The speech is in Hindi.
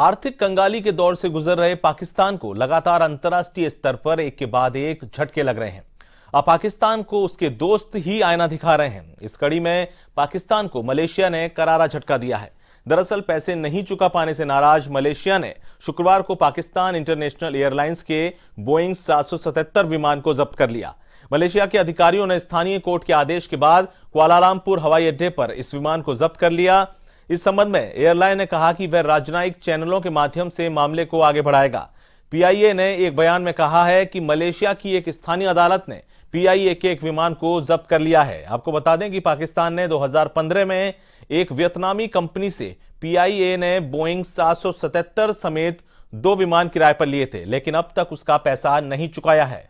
आर्थिक कंगाली के दौर से गुजर रहे पाकिस्तान को लगातार अंतर्राष्ट्रीय स्तर पर एक के बाद एक झटके लग रहे हैं अब पाकिस्तान को उसके दोस्त ही आयना दिखा रहे हैं इस कड़ी में पाकिस्तान को मलेशिया ने करारा झटका दिया है दरअसल पैसे नहीं चुका पाने से नाराज मलेशिया ने शुक्रवार को पाकिस्तान इंटरनेशनल एयरलाइंस के बोइंग 777 विमान को जब्त कर लिया मलेशिया के अधिकारियों ने स्थानीय कोर्ट के आदेश के बाद क्वालालमपुर हवाई अड्डे पर इस विमान को जब्त कर लिया इस संबंध में एयरलाइन ने कहा कि वह राजनयिक चैनलों के माध्यम से मामले को आगे बढ़ाएगा पीआईए ने एक बयान में कहा है कि मलेशिया की एक स्थानीय अदालत ने पीआईए के एक विमान को जब्त कर लिया है आपको बता दें कि पाकिस्तान ने 2015 में एक वियतनामी कंपनी से पीआईए ने बोइंग 777 समेत दो विमान किराए पर लिए थे लेकिन अब तक उसका पैसा नहीं चुकाया है